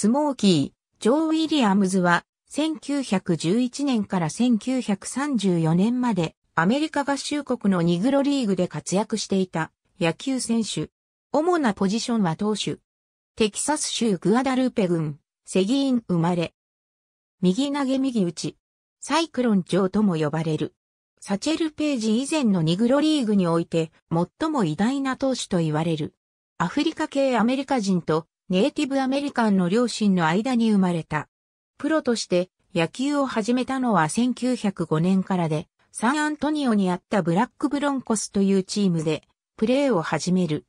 スモーキー、ジョー・ウィリアムズは、1911年から1934年まで、アメリカ合衆国のニグロリーグで活躍していた野球選手。主なポジションは投手。テキサス州グアダルーペ郡、セギーン生まれ。右投げ右打ち。サイクロン城とも呼ばれる。サチェル・ページ以前のニグロリーグにおいて最も偉大な投手と言われる。アフリカ系アメリカ人とネイティブアメリカンの両親の間に生まれた。プロとして野球を始めたのは1905年からで、サンアントニオにあったブラックブロンコスというチームでプレーを始める。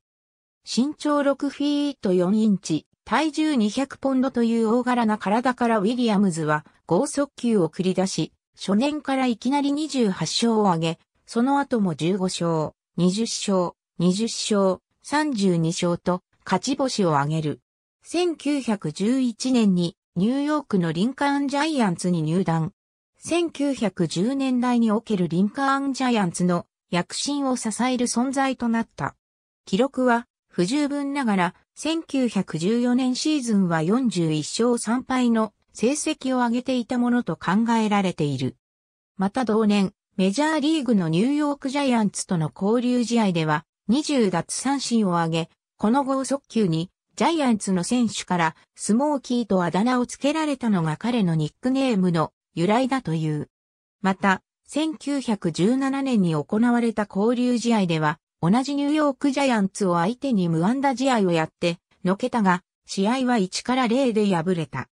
身長6フィート4インチ、体重200ポンドという大柄な体からウィリアムズは剛速球を繰り出し、初年からいきなり28勝を挙げ、その後も15勝、20勝、20勝、32勝と勝ち星を挙げる。1911年にニューヨークのリンカーンジャイアンツに入団。1910年代におけるリンカーンジャイアンツの躍進を支える存在となった。記録は不十分ながら1914年シーズンは41勝3敗の成績を上げていたものと考えられている。また同年、メジャーリーグのニューヨークジャイアンツとの交流試合では20奪三振を挙げ、この後速球にジャイアンツの選手からスモーキーとあだ名を付けられたのが彼のニックネームの由来だという。また、1917年に行われた交流試合では、同じニューヨークジャイアンツを相手に無安打試合をやって、のけたが、試合は1から0で敗れた。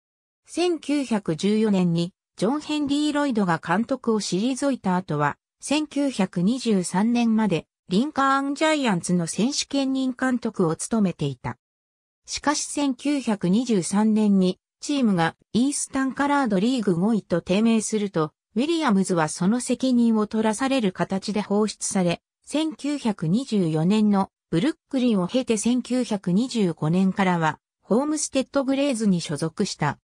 1914年に、ジョン・ヘンリー・ロイドが監督を退いた後は、1923年まで、リンカーン・ジャイアンツの選手兼任監督を務めていた。しかし1923年にチームがイースタンカラードリーグ5位と低迷すると、ウィリアムズはその責任を取らされる形で放出され、1924年のブルックリンを経て1925年からは、ホームステッドグレーズに所属した。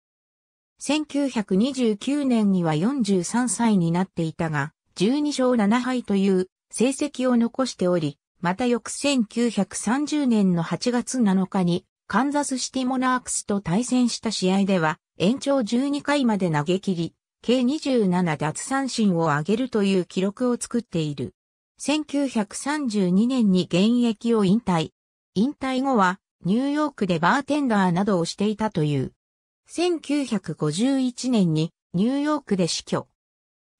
1929年には43歳になっていたが、12勝7敗という成績を残しており、また翌1930年の8月7日にカンザスシティモナークスと対戦した試合では、延長12回まで投げ切り、計27奪三振を挙げるという記録を作っている。1932年に現役を引退。引退後は、ニューヨークでバーテンダーなどをしていたという。1951年にニューヨークで死去。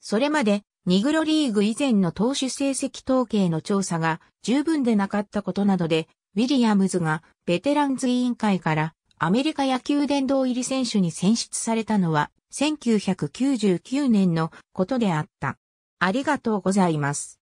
それまで、ニグロリーグ以前の投手成績統計の調査が十分でなかったことなどで、ウィリアムズがベテランズ委員会からアメリカ野球殿堂入り選手に選出されたのは1999年のことであった。ありがとうございます。